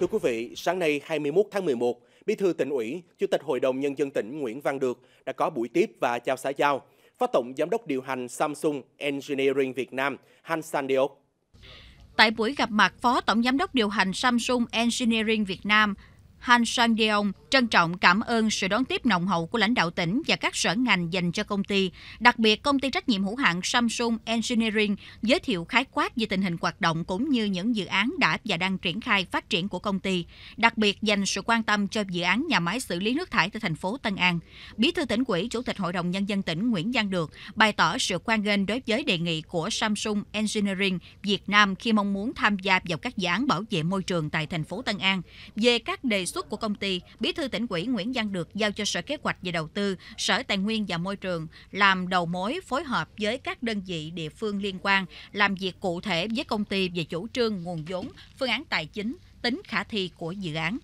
Thưa quý vị, sáng nay 21 tháng 11, Bí thư tỉnh ủy, Chủ tịch Hội đồng Nhân dân tỉnh Nguyễn Văn Được đã có buổi tiếp và chào xã giao Phó Tổng Giám đốc điều hành Samsung Engineering Việt Nam Han Sandiok. Tại buổi gặp mặt Phó Tổng Giám đốc điều hành Samsung Engineering Việt Nam Han Sang Deong trân trọng cảm ơn sự đón tiếp nồng hậu của lãnh đạo tỉnh và các sở ngành dành cho công ty, đặc biệt công ty trách nhiệm hữu hạn Samsung Engineering giới thiệu khái quát về tình hình hoạt động cũng như những dự án đã và đang triển khai phát triển của công ty, đặc biệt dành sự quan tâm cho dự án nhà máy xử lý nước thải tại thành phố Tân An. Bí thư tỉnh ủy, Chủ tịch Hội đồng nhân dân tỉnh Nguyễn Giang Được bày tỏ sự quan nghênh đối với đề nghị của Samsung Engineering Việt Nam khi mong muốn tham gia vào các dự án bảo vệ môi trường tại thành phố Tân An về các đề xuất của công ty, Bí thư tỉnh ủy Nguyễn Văn Được giao cho Sở Kế hoạch và Đầu tư, Sở Tài nguyên và Môi trường làm đầu mối phối hợp với các đơn vị địa phương liên quan, làm việc cụ thể với công ty về chủ trương nguồn vốn, phương án tài chính, tính khả thi của dự án.